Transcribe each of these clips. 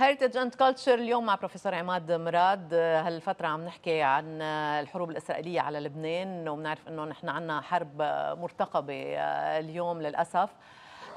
هيريتج اند كلتشر اليوم مع بروفيسور عماد مراد هالفتره عم نحكي عن الحروب الاسرائيليه على لبنان وبنعرف انه نحن عندنا حرب مرتقبه آه، اليوم للاسف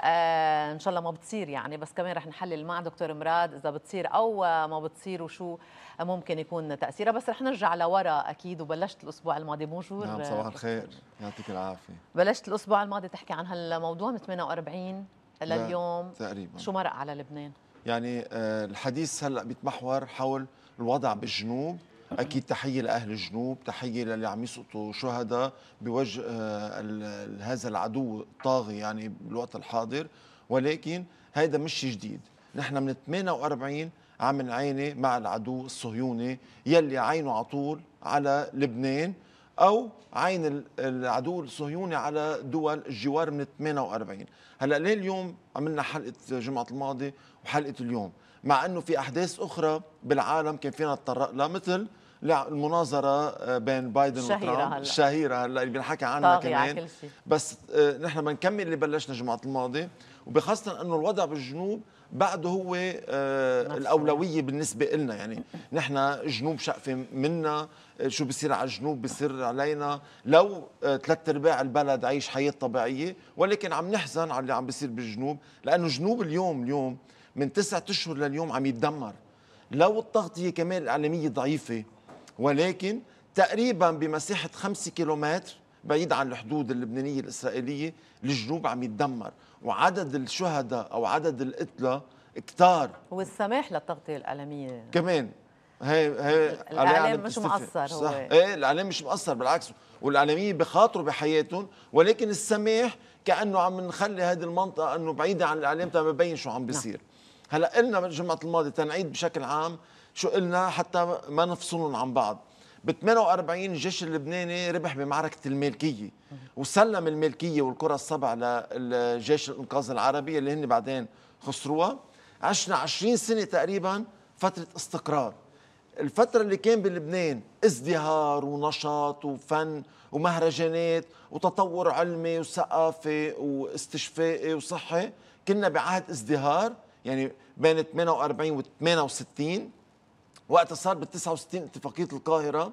آه، ان شاء الله ما بتصير يعني بس كمان رح نحلل مع دكتور مراد اذا بتصير او ما بتصير وشو ممكن يكون تاثيرها بس رح نرجع لورا اكيد وبلشت الاسبوع الماضي بونجور نعم صباح الخير يعطيك العافيه بلشت الاسبوع الماضي تحكي عن هالموضوع من 48 لليوم تقريبا شو مرق على لبنان يعني آه، الحديث هلا بيتمحور حول الوضع بالجنوب اكيد تحيه لاهل الجنوب تحيه للي عم يسقطوا شهداء بوجه آه، هذا العدو الطاغي يعني بالوقت الحاضر ولكن هذا مش جديد نحن من 48 عم نعاني مع العدو الصهيوني يلي عينه على طول على لبنان او عين العدو الصهيوني على دول الجوار من 48 هلا ليه اليوم عملنا حلقه جمعه الماضي وحلقه اليوم مع انه في احداث اخرى بالعالم كان فينا نتطرق لها مثل المناظرة آه، بين بايدن الشهيرة وترامب هلا. الشهيرة هلا اللي بنحكي عنها كمان بس آه، نحن بنكمل اللي بلشنا جمعة الماضي وبخاصه انه الوضع بالجنوب بعده هو آه، الاولويه بالنسبه لنا يعني نحن جنوب شقفه منا آه، شو بصير على الجنوب بصير علينا لو آه، ثلاث ارباع البلد عايش حياه طبيعيه ولكن عم نحزن على اللي عم بصير بالجنوب لانه جنوب اليوم اليوم من تسعة اشهر لليوم عم يتدمر لو التغطيه كمان الاعلاميه ضعيفه ولكن تقريبا بمساحه 5 كيلومتر بعيد عن الحدود اللبنانيه الاسرائيليه الجنوب عم يتدمر وعدد الشهداء او عدد القتلى كتار والسماح للتغطيه الاعلاميه كمان هي هي الاعلام مش مقصر صح. هو ايه الاعلام مش مقصر بالعكس والاعلاميه بخاطروا بحياتهم ولكن السماح كانه عم نخلي هذه المنطقه انه بعيده عن الاعلام تا طيب يبين شو عم بيصير نعم. هلا قلنا الجمعه الماضيه تنعيد بشكل عام شو قلنا حتى ما نفصلهم عن بعض ب 48 الجيش اللبناني ربح بمعركه المالكيه وسلم المالكيه والقرى السبع للجيش الانقاذ العربي اللي هن بعدين خسروها عشنا 20 سنه تقريبا فتره استقرار الفترة اللي كان بلبنان ازدهار ونشاط وفن ومهرجانات وتطور علمي وثقافي واستشفائي وصحي كنا بعهد ازدهار يعني بين 48 و 68 وقت صار بال 69 اتفاقيه القاهره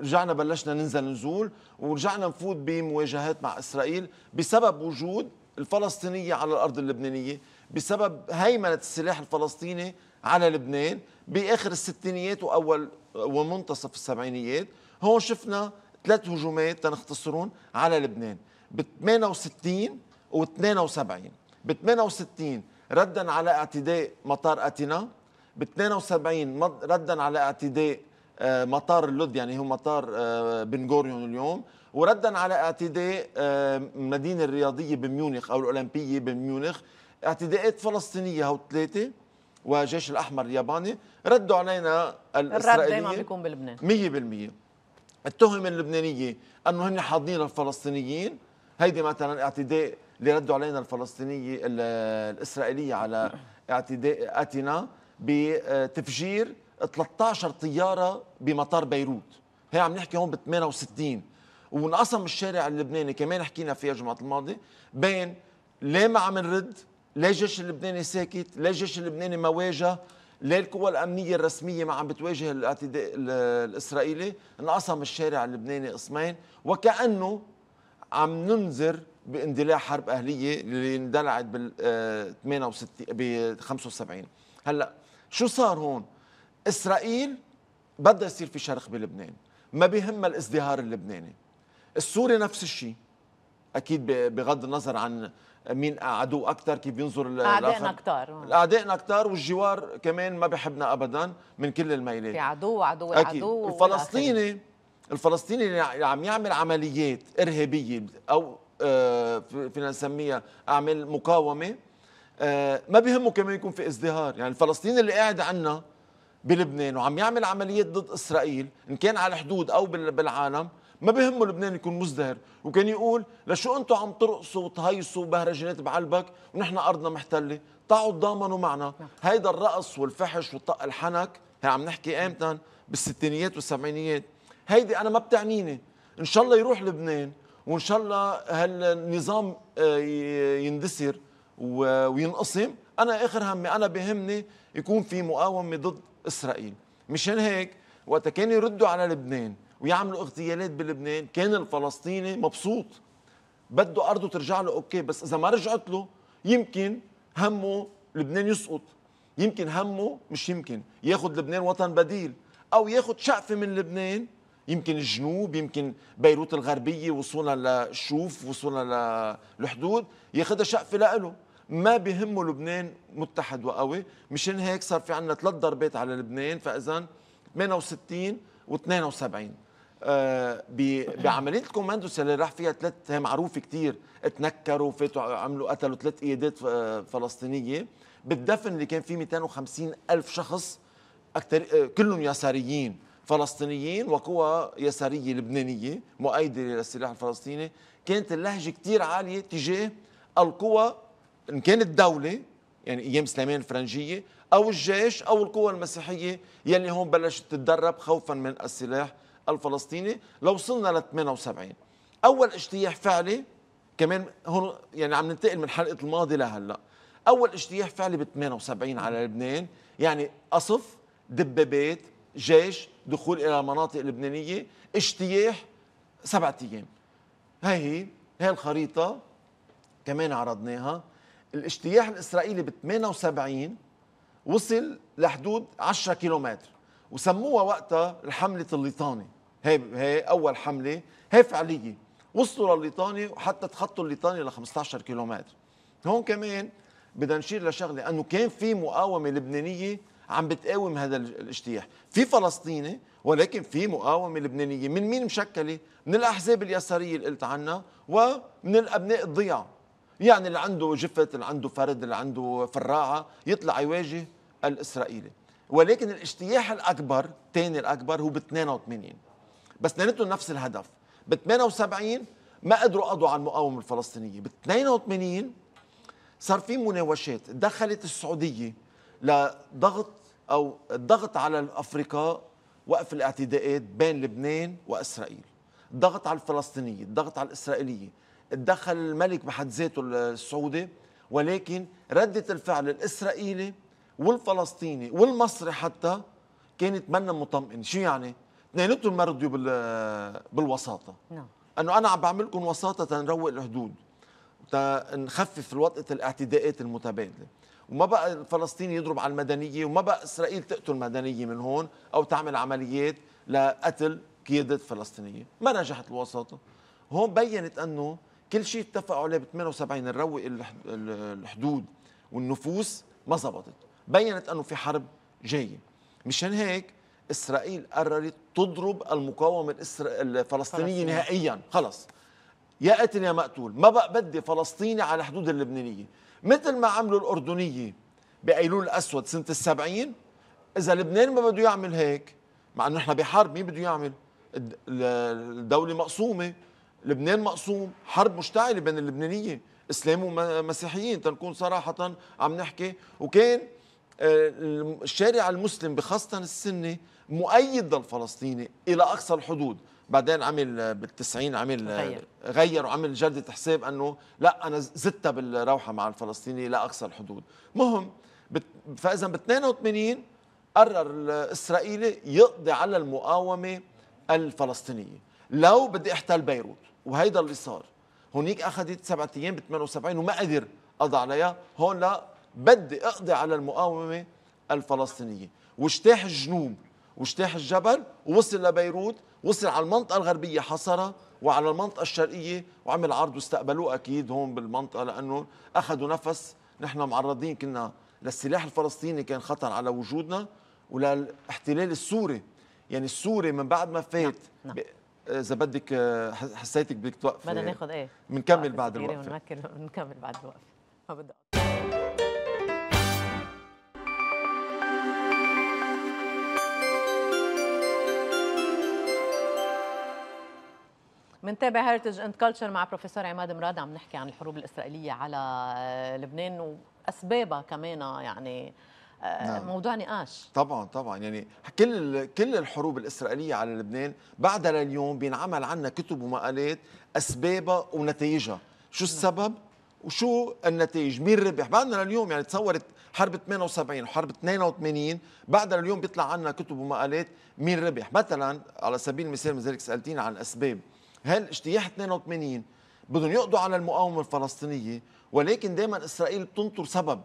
رجعنا بلشنا ننزل نزول ورجعنا نفوت بمواجهات مع اسرائيل بسبب وجود الفلسطينيه على الارض اللبنانيه بسبب هيمنه السلاح الفلسطيني على لبنان باخر الستينيات واول ومنتصف السبعينيات هون شفنا ثلاث هجومات تنختصرون على لبنان ب 68 و 72 ب 68 ردا على اعتداء مطار اتينا ب 72 ردا على اعتداء آه، مطار اللد يعني هو مطار آه، بن غوريون اليوم وردا على اعتداء المدينه آه، الرياضيه بميونخ او الاولمبيه بميونخ اعتداءات فلسطينيه هو ثلاثه وجيش الاحمر الياباني ردوا علينا الاسرائيليين الرد دائما بيكون بلبنان 100% التهم اللبنانيه انه هن حاضنين الفلسطينيين هيدي مثلا اعتداء اللي ردوا علينا الفلسطينيه الاسرائيليه على اعتداء اتنا بتفجير 13 طياره بمطار بيروت هي عم نحكي هون ب 68 وانقسم الشارع اللبناني كمان حكينا فيها جمعة الماضي بين ليه ما عم نرد ليه الجيش اللبناني ساكت ليه الجيش اللبناني ما واجه ليه القوى الامنيه الرسميه ما عم بتواجه الاعتداء الاسرائيلي انقسم الشارع اللبناني قسمين وكانه عم ننذر باندلاع حرب اهليه اللي اندلعت بال 68 ب 75 هلا شو صار هون إسرائيل بدها يصير في شرخ بلبنان ما بيهمها الازدهار اللبناني السوري نفس الشيء اكيد بغض النظر عن مين عدو اكثر كيف بينظر اعدائنا اكثر اعدائنا اكثر والجوار كمان ما بحبنا ابدا من كل الميلات في عدو عدو أكيد. عدو الفلسطيني الفلسطيني اللي عم يعمل عمليات ارهابيه او آه، فينا نسميها اعمال مقاومه آه، ما بيهمه كمان يكون في ازدهار يعني الفلسطيني اللي قاعد عنا بلبنان وعم يعمل عمليات ضد اسرائيل ان كان على الحدود او بالعالم ما بهمه لبنان يكون مزدهر وكان يقول لشو انتم عم ترقصوا وتهيصوا بهرجانات بعلبك ونحن ارضنا محتله تعوا تضامنوا معنا نعم. هيدا الرقص والفحش والطق الحنك هي عم نحكي امتى بالستينيات والسبعينيات هيدي انا ما بتعنيني ان شاء الله يروح لبنان وان شاء الله هالنظام آه، يندسر وينقسم انا اخر همي انا بهمني يكون في مقاومه ضد اسرائيل مشان هيك وقت كان يردوا على لبنان ويعملوا اغتيالات بلبنان كان الفلسطيني مبسوط بده ارضه ترجع له اوكي بس اذا ما رجعت له يمكن همه لبنان يسقط يمكن همه مش يمكن ياخذ لبنان وطن بديل او ياخذ شقفه من لبنان يمكن الجنوب يمكن بيروت الغربيه وصولا للشوف وصولا للحدود ياخذها شقفه لإله ما بهمه لبنان متحد وقوي مشان هيك صار في عندنا ثلاث ضربات على لبنان فاذا 68 و72 آه بعمليه الكوماندوس اللي راح فيها ثلاث معروفه كثير اتنكروا فاتوا عملوا قتلوا ثلاث قيادات آه، فلسطينيه بالدفن اللي كان فيه 250 الف شخص اكثر آه، كلهم يساريين فلسطينيين وقوى يساريه لبنانيه مؤيده للسلاح الفلسطيني كانت اللهجه كثير عاليه تجاه القوى ان كان الدوله يعني ايام سليمان الفرنجيه او الجيش او القوى المسيحيه يلي هون بلشت تتدرب خوفا من السلاح الفلسطيني لوصلنا ل 78 اول اجتياح فعلي كمان هون يعني عم ننتقل من حلقه الماضي لهلا اول اجتياح فعلي ب 78 على لبنان يعني قصف دبابات جيش دخول الى مناطق لبنانيه اجتياح سبعة ايام هي هي هي الخريطه كمان عرضناها الاجتياح الاسرائيلي ب 78 وصل لحدود 10 كيلومتر وسموها وقتها الحمله الليطاني هي هي اول حمله هي فعليه وصلوا لليطاني وحتى تخطوا الليطاني ل 15 كيلومتر هون كمان بدنا نشير لشغله انه كان في مقاومه لبنانيه عم بتقاوم هذا الاجتياح في فلسطيني ولكن في مقاومه لبنانيه من مين مشكله من الاحزاب اليساريه اللي قلت عنها ومن الابناء الضيعه يعني اللي عنده جفت اللي عنده فرد اللي عنده فراعة يطلع يواجه الإسرائيلي ولكن الاجتياح الأكبر تاني الأكبر هو ب 82 بس اثنيناتهم نفس الهدف ب 78 ما قدروا قضوا على المقاومة الفلسطينية ب 82 صار في مناوشات دخلت السعودية لضغط أو الضغط على الافرقاء وقف الاعتداءات بين لبنان وإسرائيل الضغط على الفلسطينية الضغط على الإسرائيلية تدخل الملك بحد ذاته السعودي ولكن ردة الفعل الإسرائيلي والفلسطيني والمصري حتى كانت منا مطمئن شو يعني اثنيناتهم ما رضيوا بالوساطه نعم انه انا عم بعمل لكم وساطه تنروق الحدود تنخفف الوطئه الاعتداءات المتبادله وما بقى الفلسطيني يضرب على المدنيه وما بقى اسرائيل تقتل مدنيه من هون او تعمل عمليات لقتل قيادات فلسطينيه ما نجحت الوساطه هون بينت انه كل شيء اتفقوا عليه ب 78 نروق الحدود والنفوس ما زبطت بينت انه في حرب جايه مشان هيك اسرائيل قررت تضرب المقاومه الإسر... الفلسطينيه نهائيا خلص يا قتل يا مقتول ما بقى بدي فلسطيني على الحدود اللبنانيه مثل ما عملوا الاردنيه بايلول الاسود سنه السبعين اذا لبنان ما بده يعمل هيك مع انه احنا بحرب مين بده يعمل الدوله مقسومه لبنان مقسوم حرب مشتعله بين اللبنانيه اسلام ومسيحيين تنكون صراحه عم نحكي وكان آه، الشارع المسلم بخاصه السني مؤيد للفلسطيني الى اقصى الحدود بعدين عمل آه، بالتسعين عمل آه، غير, غير وعمل جلدة حساب انه لا انا زدت بالروحه مع الفلسطيني الى اقصى الحدود مهم فاذا ب 82 قرر الاسرائيلي يقضي على المقاومه الفلسطينيه لو بدي احتل بيروت وهيدا اللي صار هونيك اخذت سبعة ايام ب 78 وما قدر قضى عليها هون لا بدي اقضي على المقاومه الفلسطينيه واجتاح الجنوب واجتاح الجبل ووصل لبيروت وصل على المنطقه الغربيه حصرها وعلى المنطقه الشرقيه وعمل عرض واستقبلوه اكيد هون بالمنطقه لانه اخذوا نفس نحن معرضين كنا للسلاح الفلسطيني كان خطر على وجودنا وللاحتلال السوري يعني السوري من بعد ما نعم، فات نعم. نعم. آه، اذا بدك آه، حسيتك بدك توقفي بدنا ناخذ ايه بنكمل بعد الوقفه بنكمل بعد الوقفه ما بدي منتابع هيرتج اند كلتشر مع بروفيسور عماد مراد عم نحكي عن الحروب الاسرائيليه على آه، لبنان واسبابها كمان يعني نعم. موضوع نقاش طبعا طبعا يعني كل كل الحروب الاسرائيليه على لبنان بعدها لليوم بينعمل عنا كتب ومقالات اسبابها ونتائجها شو نعم. السبب وشو النتائج مين ربح بعدنا لليوم يعني تصورت حرب 78 وحرب 82 بعد لليوم بيطلع عنا كتب ومقالات مين ربح مثلا على سبيل المثال مثل سالتيني عن الاسباب هل اجتياح 82 بدهم يقضوا على المقاومه الفلسطينيه ولكن دائما اسرائيل بتنطر سبب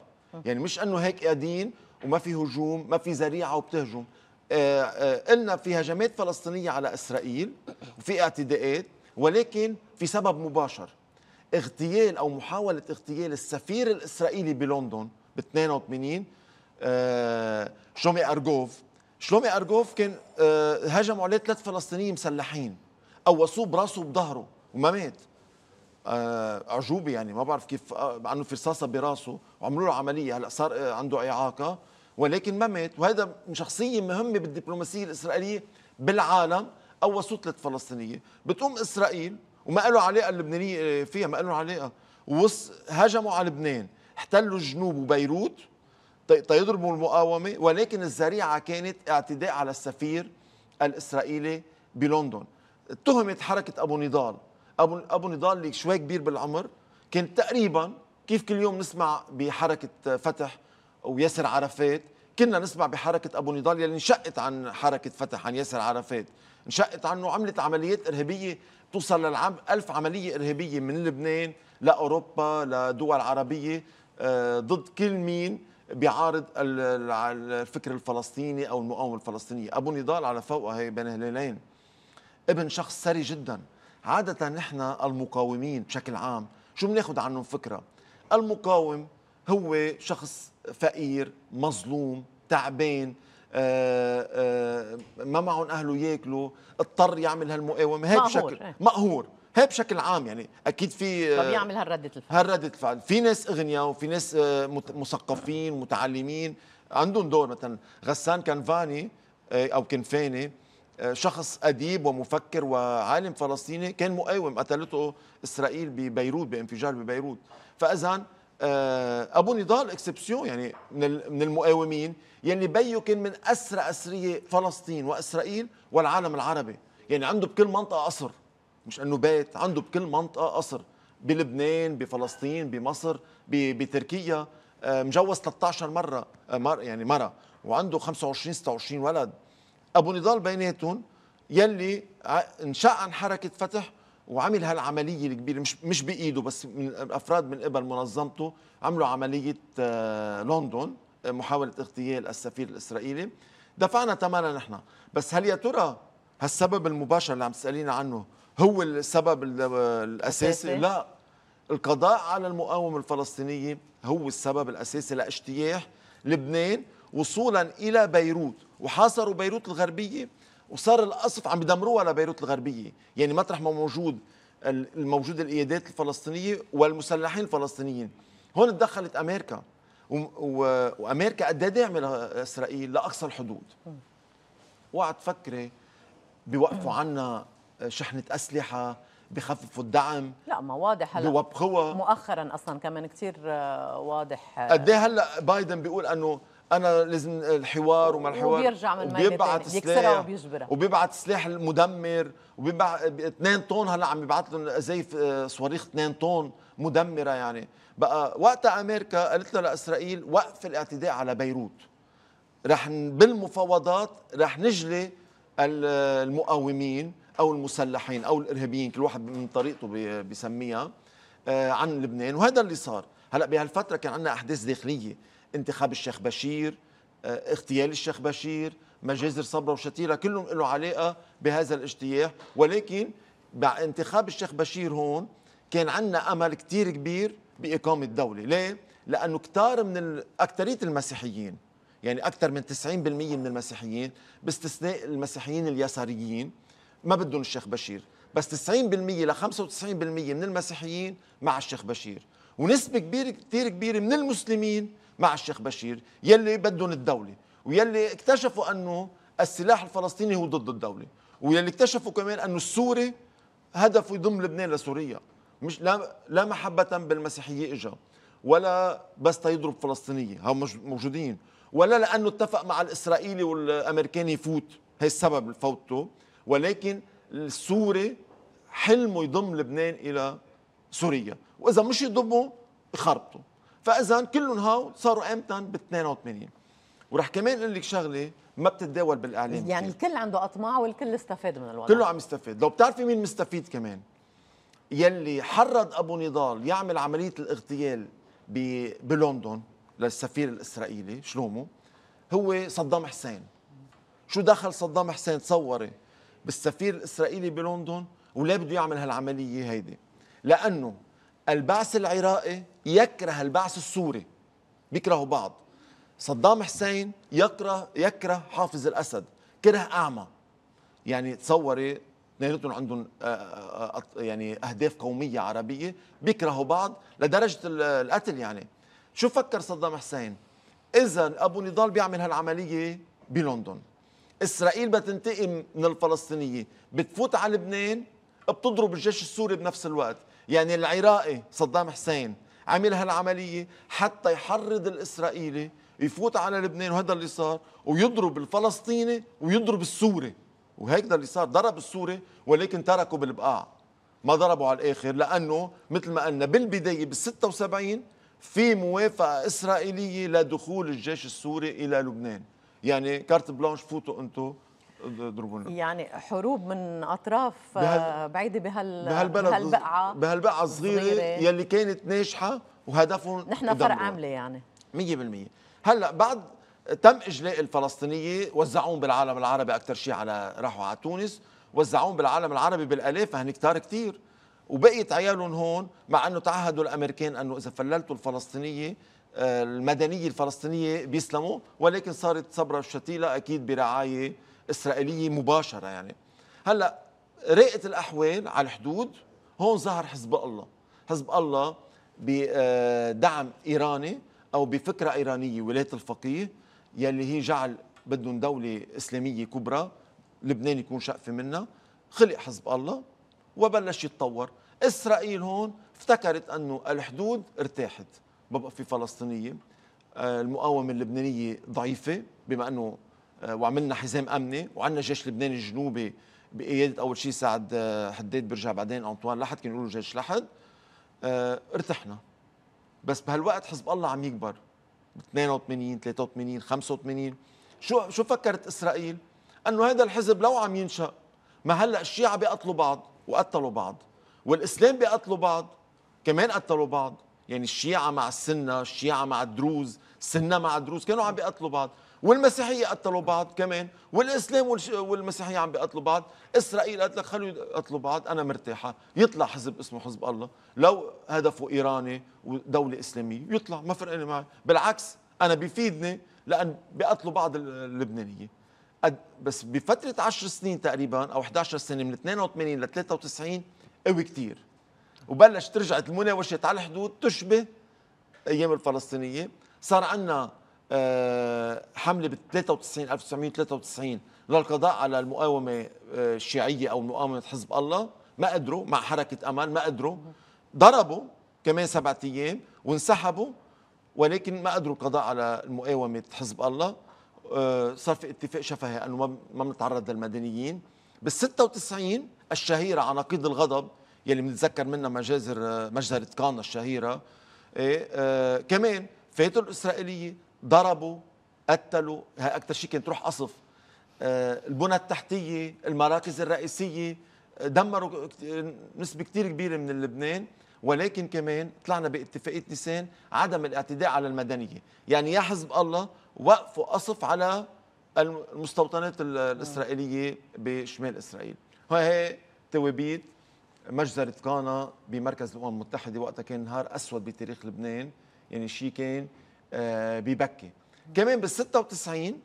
يعني مش انه هيك قاعدين وما في هجوم ما في ذريعه وبتهجم آه، آه، قلنا في هجمات فلسطينيه على اسرائيل وفي اعتداءات ولكن في سبب مباشر اغتيال او محاوله اغتيال السفير الاسرائيلي بلندن ب 82 آه، شلومي ارجوف شلومي ارجوف كان هجموا عليه ثلاث فلسطينيين مسلحين قوصوه براسه وبظهره وما مات آه، اعجوبه يعني ما بعرف كيف آه، مع انه في رصاصه براسه وعملوا له عمليه هلا صار آه، عنده اعاقه ولكن ما مات وهذا شخصيه مهمه بالدبلوماسيه الاسرائيليه بالعالم او سطلة فلسطينيه بتقوم اسرائيل وما له علاقه اللبنانيه فيها ما له علاقه هجموا على لبنان احتلوا الجنوب وبيروت تيضربوا المقاومه ولكن الذريعه كانت اعتداء على السفير الاسرائيلي بلندن اتهمت حركه ابو نضال ابو ابو نضال اللي شوي كبير بالعمر كان تقريبا كيف كل يوم نسمع بحركه فتح وياسر عرفات كنا نسمع بحركه ابو نضال يلي انشقت عن حركه فتح عن ياسر عرفات انشقت عنه عملت عمليات ارهابيه توصل للعام ألف عمليه ارهابيه من لبنان لاوروبا لدول عربيه آه، ضد كل مين بيعارض الفكر الفلسطيني او المقاومه الفلسطينيه ابو نضال على فوقها هي بين هلالين ابن شخص ثري جدا عادة نحن المقاومين بشكل عام شو بناخد عنهم فكرة المقاوم هو شخص فقير مظلوم تعبان آآ آه، آآ آه، ما معهم اهله ياكلوا اضطر يعمل هالمقاومه هيك بشكل إيه. مقهور هي بشكل عام يعني اكيد في آه، طب يعمل هالردة الفعل هالردة الفعل في ناس اغنياء وفي ناس مثقفين متعلمين عندهم دور مثلا غسان كنفاني او كنفاني شخص أديب ومفكر وعالم فلسطيني كان مقاوم قتلته إسرائيل ببيروت بانفجار ببيروت فإذا آه، أبو نضال إكسبسيون يعني من المقاومين يلي بيو كان من أسرى أسرية فلسطين وإسرائيل والعالم العربي يعني عنده بكل منطقة قصر مش أنه بيت عنده بكل منطقة قصر بلبنان بفلسطين بمصر بتركيا آه، مجوز 13 مرة آه، يعني مرة وعنده 25 26 ولد ابو نضال بيناتهم يلي عن حركه فتح وعمل هالعمليه الكبيره مش مش بايده بس من افراد من قبل منظمته عملوا عمليه آه، لندن آه، محاوله اغتيال السفير الاسرائيلي دفعنا ثمنها نحن بس هل يا ترى هالسبب المباشر اللي عم تسالينا عنه هو السبب الاساسي لا القضاء على المقاومه الفلسطينيه هو السبب الاساسي لاجتياح لبنان وصولا إلى بيروت وحاصروا بيروت الغربية وصار القصف عم يدمروها لبيروت الغربية يعني مطرح ما موجود الموجود الإيادات الفلسطينية والمسلحين الفلسطينيين هون تدخلت أمريكا وأمريكا قد إيه دعم إسرائيل لأقصى الحدود وقعد تفكري بيوقفوا عنا شحنة أسلحة بخففوا الدعم لا ما واضح هلا مؤخرا اصلا كمان كثير آه، واضح آه، قد إيه هلا بايدن بيقول انه انا لازم الحوار وما الحوار وبيرجع من وبيبعت سلاح وبيجبرها وبيبعت سلاح المدمر وبيبعت 2 طن هلا عم يبعث لهم زي آه، صواريخ 2 طن مدمره يعني بقى وقتها امريكا قالت له لاسرائيل وقف الاعتداء على بيروت رح بالمفاوضات رح نجلي المقاومين او المسلحين او الارهابيين كل واحد من طريقته بيسميها آه، عن لبنان وهذا اللي صار هلا بهالفتره كان عندنا احداث داخليه انتخاب الشيخ بشير آه، اغتيال الشيخ بشير مجازر صبرا وشتيرة كلهم له علاقة بهذا الاجتياح ولكن بانتخاب انتخاب الشيخ بشير هون كان عندنا أمل كتير كبير بإقامة دولة ليه؟ لأنه كتار من أكترية المسيحيين يعني أكثر من 90% من المسيحيين باستثناء المسيحيين اليساريين ما بدهم الشيخ بشير بس 90% ل 95% من المسيحيين مع الشيخ بشير ونسبة كبيرة كتير كبيرة من المسلمين مع الشيخ بشير يلي بدهم الدولة ويلي اكتشفوا أنه السلاح الفلسطيني هو ضد الدولة ويلي اكتشفوا كمان أنه السوري هدفه يضم لبنان لسوريا مش لا, لا محبة بالمسيحية إجا ولا بس تيضرب فلسطينية هم موجودين ولا لأنه اتفق مع الإسرائيلي والأمريكاني يفوت هي السبب فوته ولكن السوري حلمه يضم لبنان إلى سوريا وإذا مش يضمه يخربطه فاذا كلهم هاو صاروا امتى ب 82 ورح كمان اقول لك شغله ما بتتداول بالاعلام يعني كتير. الكل عنده اطماع والكل استفاد من الوضع كله عم يستفاد لو بتعرفي مين مستفيد كمان يلي حرض ابو نضال يعمل عمليه الاغتيال بلندن للسفير الاسرائيلي شلومو هو صدام حسين شو دخل صدام حسين تصوري بالسفير الاسرائيلي بلندن ولا بده يعمل هالعمليه هيدي لانه البعث العراقي يكره البعث السوري بيكرهوا بعض صدام حسين يكره يكره حافظ الاسد كره اعمى يعني تصوري اثنيناتهم عندهم آه، آه، آه، يعني اهداف قوميه عربيه بيكرهوا بعض لدرجه القتل يعني شو فكر صدام حسين اذا ابو نضال بيعمل هالعمليه بلندن اسرائيل بتنتقم من الفلسطينيه بتفوت على لبنان بتضرب الجيش السوري بنفس الوقت يعني العراقي صدام حسين عمل هالعملية حتى يحرض الإسرائيلي يفوت على لبنان وهذا اللي صار ويضرب الفلسطيني ويضرب السوري وهكذا اللي صار ضرب السوري ولكن تركه بالبقاع ما ضربوا على الآخر لأنه مثل ما قلنا بالبداية بال 76 في موافقة إسرائيلية لدخول الجيش السوري إلى لبنان يعني كارت بلانش فوتوا أنتم ضربونا يعني حروب من اطراف آه، بهال... بعيده بهال بهالبلد بهالبقعه بهالبقعه الصغيره يلي كانت ناجحه وهدفهم نحن فرق عامله يعني 100% هلا بعد تم اجلاء الفلسطينيه وزعوهم بالعالم العربي اكثر شيء على راحوا على تونس وزعوهم بالعالم العربي بالالاف هن كتار كثير وبقيت عيالهم هون مع انه تعهدوا الامريكان انه اذا فللتوا الفلسطينيه آه، المدنيه الفلسطينيه بيسلموا ولكن صارت صبره الشتيله اكيد برعايه إسرائيلية مباشرة يعني هلأ رئة الأحوال على الحدود هون ظهر حزب الله حزب الله بدعم آه، إيراني أو بفكرة إيرانية ولاية الفقيه يلي هي جعل بدهم دولة إسلامية كبرى لبنان يكون شقفة منها خلق حزب الله وبلش يتطور إسرائيل هون افتكرت أنه الحدود ارتاحت ببقى في فلسطينية آه، المقاومة اللبنانية ضعيفة بما أنه آه، وعملنا حزام امني وعندنا جيش لبنان الجنوبي بقياده اول شيء سعد آه، حداد برجع بعدين انطوان لحد كانوا يقولوا جيش لحد آه، ارتحنا بس بهالوقت حزب الله عم يكبر 82 83 85 شو شو فكرت اسرائيل؟ انه هذا الحزب لو عم ينشا ما هلا الشيعه بيقتلوا بعض وقتلوا بعض والاسلام بيقتلوا بعض كمان قتلوا بعض يعني الشيعه مع السنه الشيعه مع الدروز السنه مع الدروز كانوا عم بيقتلوا بعض والمسيحيه قتلوا بعض كمان والاسلام والمسيحيه عم بيقتلوا بعض اسرائيل قالت لك خلوا يقتلوا بعض انا مرتاحه يطلع حزب اسمه حزب الله لو هدفه ايراني ودوله اسلاميه يطلع ما فرقني معي بالعكس انا بفيدني لان بيقتلوا بعض اللبنانيه بس بفتره 10 سنين تقريبا او 11 سنه من 82 ل 93 قوي كثير وبلشت رجعت المناوشات على الحدود تشبه ايام الفلسطينيه صار عندنا آه، حمله ب 93 1993 للقضاء على المقاومه آه، الشيعيه او مقاومه حزب الله ما قدروا مع حركه امل ما قدروا ضربوا كمان سبعة ايام وانسحبوا ولكن ما قدروا القضاء على مقاومه حزب الله آه، صار في اتفاق شفهي انه ما بنتعرض للمدنيين بال 96 الشهيره عناقيد الغضب يلي بنتذكر منها مجازر مجزره كان الشهيره إيه، كمان فاتوا الاسرائيليه ضربوا قتلوا هاي اكثر شيء كانت تروح قصف آه، البنى التحتيه المراكز الرئيسيه آه، دمروا نسبه كثير كبيره من لبنان ولكن كمان طلعنا باتفاقيه نيسان عدم الاعتداء على المدنيه يعني يا حزب الله وقفوا قصف على المستوطنات الاسرائيليه بشمال اسرائيل وهي توابيت مجزرة قانا بمركز الأمم المتحدة وقتها كان نهار أسود بتاريخ لبنان يعني شيء كان آه، ببكي كمان بال 96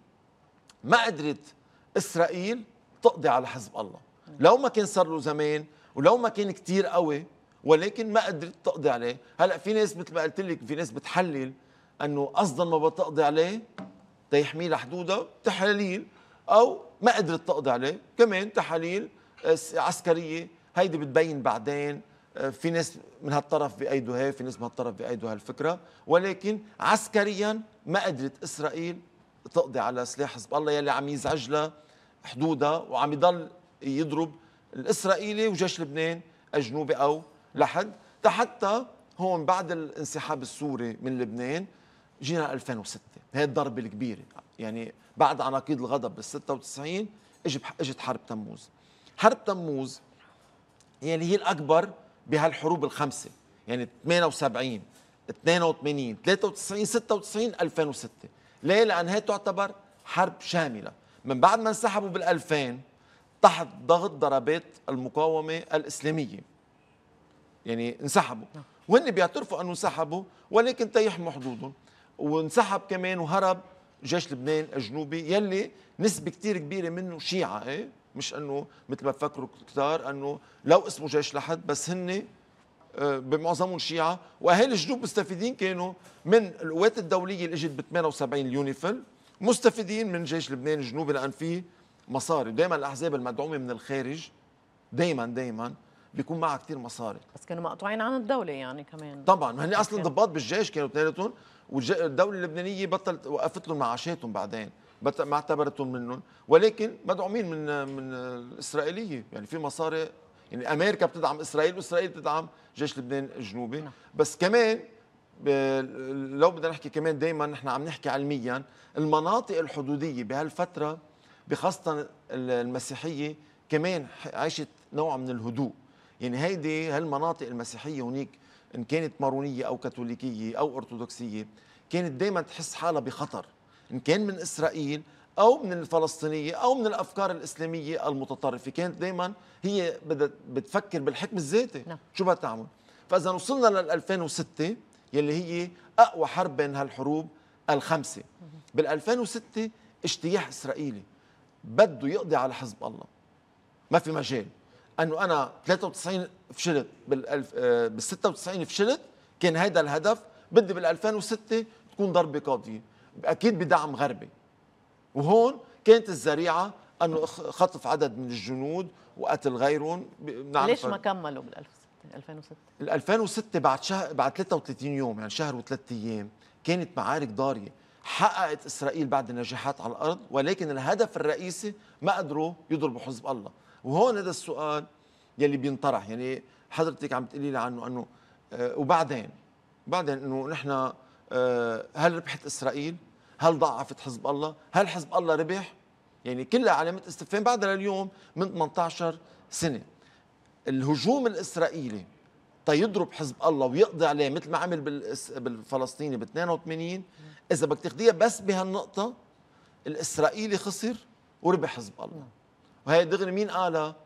ما قدرت اسرائيل تقضي على حزب الله لو ما كان صار له زمان ولو ما كان كتير قوي ولكن ما قدرت تقضي عليه هلا في ناس مثل ما قلت لك في ناس بتحلل انه قصدا ما بتقضي عليه تيحميه لحدوده تحاليل او ما قدرت تقضي عليه كمان تحاليل آه، عسكريه هيدي بتبين بعدين في ناس من هالطرف بأيدوا هي في ناس من هالطرف بأيدوا هالفكرة ولكن عسكريا ما قدرت إسرائيل تقضي على سلاح حزب الله يلي عم يزعج لها حدودها وعم يضل يضرب الإسرائيلي وجيش لبنان الجنوبي أو لحد حتى هون بعد الانسحاب السوري من لبنان جينا 2006 هي الضربة الكبيرة يعني بعد عناقيد الغضب بال 96 اجت حرب تموز حرب تموز يعني هي الأكبر بهالحروب الخمسه يعني 78 82 93 96 2006 ليه لان هي تعتبر حرب شامله من بعد ما انسحبوا بال2000 تحت ضغط ضربات المقاومه الاسلاميه يعني انسحبوا نعم. وهن بيعترفوا انه انسحبوا ولكن تيحموا حدودهم وانسحب كمان وهرب جيش لبنان الجنوبي يلي نسبه كثير كبيره منه شيعه ايه مش انه مثل ما بفكروا كثار انه لو اسمه جيش لحد بس هن آه، بمعظمهم شيعة واهالي الجنوب مستفيدين كانوا من القوات الدوليه اللي اجت ب 78 اليونيفل مستفيدين من جيش لبنان الجنوبي لان في مصاري دائما الاحزاب المدعومه من الخارج دائما دائما بيكون معها كثير مصاري بس كانوا مقطوعين عن الدوله يعني كمان طبعا هن اصلا ضباط بالجيش كانوا اثنيناتهم والدوله اللبنانيه بطلت وقفت لهم معاشاتهم بعدين ما اعتبرتهم منهم ولكن مدعومين من من الاسرائيليه يعني في مصاري يعني امريكا بتدعم اسرائيل واسرائيل بتدعم جيش لبنان الجنوبي نعم. بس كمان لو بدنا نحكي كمان دائما نحن عم نحكي علميا المناطق الحدوديه بهالفتره بخاصه المسيحيه كمان عاشت نوع من الهدوء يعني هيدي هالمناطق المسيحيه هنيك ان كانت مارونيه او كاثوليكيه او ارثوذكسيه كانت دائما تحس حالها بخطر إن كان من إسرائيل أو من الفلسطينية أو من الأفكار الإسلامية المتطرفة كانت دايما هي بدها بتفكر بالحكم الذاتي نعم. شو بدها تعمل فإذا وصلنا لل 2006 يلي هي أقوى حرب بين هالحروب الخمسة بال 2006 اجتياح إسرائيلي بده يقضي على حزب الله ما في مجال انه انا 93 فشلت بال بال 96 فشلت كان هيدا الهدف بدي بال 2006 تكون ضربه قاضيه اكيد بدعم غربي وهون كانت الذريعه انه خطف عدد من الجنود وقتل غيرهم ليش ما كملوا بال 2006 ال 2006 بعد شهر بعد 33 يوم يعني شهر وثلاث ايام كانت معارك ضاريه حققت اسرائيل بعد النجاحات على الارض ولكن الهدف الرئيسي ما قدروا يضربوا حزب الله وهون هذا السؤال يلي بينطرح يعني حضرتك عم تقولي لي عنه انه آه، وبعدين بعدين انه نحن آه، هل ربحت إسرائيل هل ضعفت حزب الله هل حزب الله ربح يعني كلها علامات استفهام بعدها لليوم من 18 سنة الهجوم الإسرائيلي تيضرب حزب الله ويقضي عليه مثل ما عمل بالفلسطيني ب 82 اذا بدك تاخذيها بس بهالنقطه الاسرائيلي خسر وربح حزب الله وهي دغري مين قالها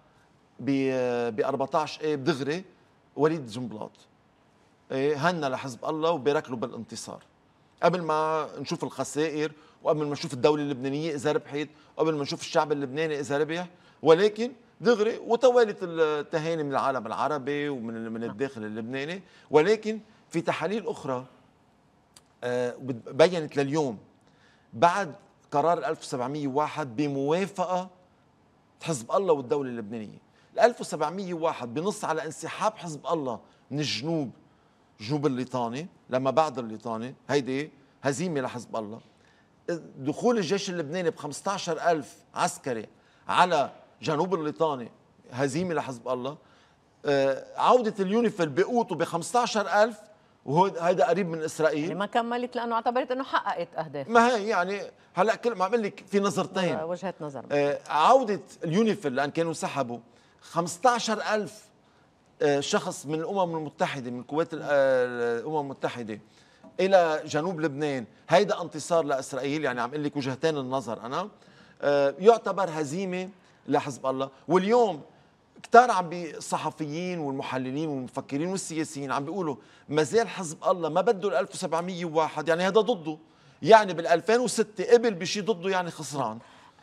ب 14 ايه دغري وليد جنبلاط إيه، هنا لحزب الله وبيركلوا بالانتصار قبل ما نشوف الخسائر وقبل ما نشوف الدولة اللبنانية إذا ربحت وقبل ما نشوف الشعب اللبناني إذا ربح ولكن دغري وتوالت التهاني من العالم العربي ومن من الداخل اللبناني ولكن في تحاليل أخرى آه، بينت لليوم بعد قرار 1701 بموافقة حزب الله والدولة اللبنانية 1701 بنص على انسحاب حزب الله من الجنوب جنوب الليطاني لما بعد الليطاني هيدي إيه؟ هزيمه لحزب الله دخول الجيش اللبناني ب 15000 عسكري على جنوب الليطاني هزيمه لحزب الله آه، عوده اليونيفيل بقوته ب 15000 وهيدا قريب من اسرائيل يعني ما كملت لانه اعتبرت انه حققت اهداف ما هي يعني هلا كل ما عم لك في نظرتين آه، وجهه نظر آه عوده اليونيفل لان كانوا سحبوا 15000 آه، شخص من الامم المتحده من قوات آه، الامم المتحده الى جنوب لبنان هيدا انتصار لاسرائيل يعني عم اقول لك وجهتين النظر انا آه، يعتبر هزيمه لحزب الله واليوم كتار عم الصحفيين والمحللين والمفكرين والسياسيين عم بيقولوا ما زال حزب الله ما بده ال 1701 يعني هذا ضده يعني بال 2006 قبل بشيء ضده يعني خسران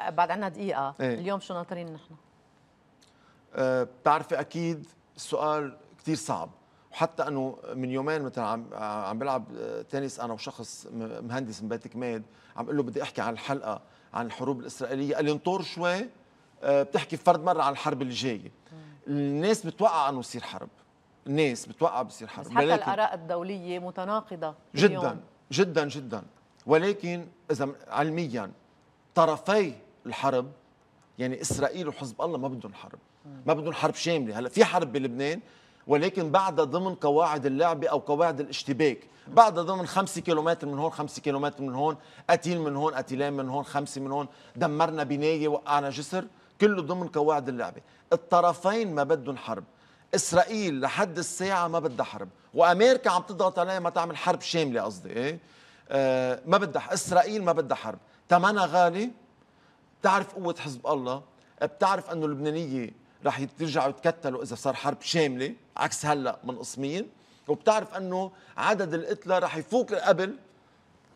بعد عنا دقيقة إيه؟ اليوم شو ناطرين نحن؟ أه بتعرفي أكيد السؤال كثير صعب وحتى انه من يومين مثلا عم عم بلعب آه، تنس انا وشخص مهندس من بيت كماد عم اقول له بدي احكي عن الحلقه عن الحروب الاسرائيليه قال لي انطر شوي آه، بتحكي فرد مره عن الحرب اللي جايه الناس بتوقع انه يصير حرب الناس بتوقع بصير حرب بس حتى الاراء الدوليه متناقضه جدا اليوم. جدا جدا ولكن اذا علميا طرفي الحرب يعني اسرائيل وحزب الله ما بدهم حرب ما بدهم حرب شامله هلا في حرب بلبنان ولكن بعد ضمن قواعد اللعبة أو قواعد الاشتباك بعد ضمن خمسة كيلومتر من هون خمسة كيلومتر من هون قتيل من هون قتيلين من هون خمسة من هون دمرنا بناية وقعنا جسر كله ضمن قواعد اللعبة الطرفين ما بدهم حرب إسرائيل لحد الساعة ما بدها حرب وأمريكا عم تضغط عليها ما تعمل حرب شاملة قصدي إيه؟ آه ما بدها إسرائيل ما بدها حرب تمنى غالي بتعرف قوة حزب الله بتعرف أنه اللبنانية رح يرجعوا يتكتلوا اذا صار حرب شامله عكس هلا منقسمين وبتعرف انه عدد القتلى رح يفوق قبل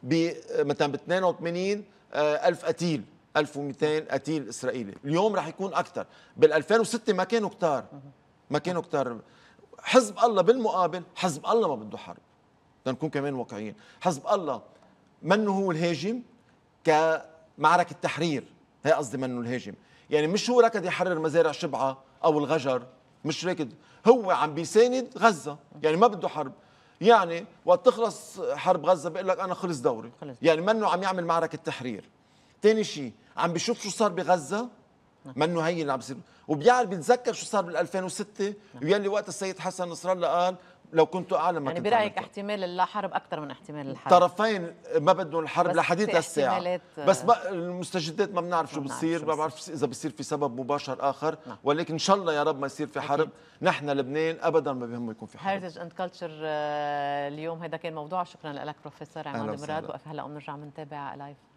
ب مثلا ب 82 آه، ألف قتيل 1200 قتيل اسرائيلي اليوم رح يكون اكثر بال 2006 ما كانوا كتار ما كانوا كتار حزب الله بالمقابل حزب الله ما بده حرب لنكون كمان واقعيين حزب الله منه هو الهاجم كمعركه تحرير هي قصدي منه الهاجم يعني مش هو ركض يحرر مزارع شبعة أو الغجر مش راكد هو عم بيساند غزة يعني ما بده حرب يعني وقت تخلص حرب غزة بيقول لك أنا خلص دوري خلص. يعني منه عم يعمل معركة تحرير تاني شيء عم بيشوف شو صار بغزة نعم. منه هي اللي عم بيصير وبيعرف بيتذكر شو صار بال 2006 نعم. ويلي وقت السيد حسن نصر الله قال لو كنت اعلم ما يعني كنت برايك احتمال الحرب اكثر من احتمال الحرب الطرفين ما بدهم الحرب لحديث الساعه آه. بس ما المستجدات ما بنعرف شو بتصير ما بعرف اذا بصير في سبب مباشر اخر نعم. ولكن ان شاء الله يا رب ما يصير في حرب أكيد. نحن لبنان ابدا ما بهمه يكون في حرب هيرتج اند كلتشر اليوم هذا كان موضوع شكرا لك بروفيسور عماد مراد وقف هلا وبنرجع بنتابع لايف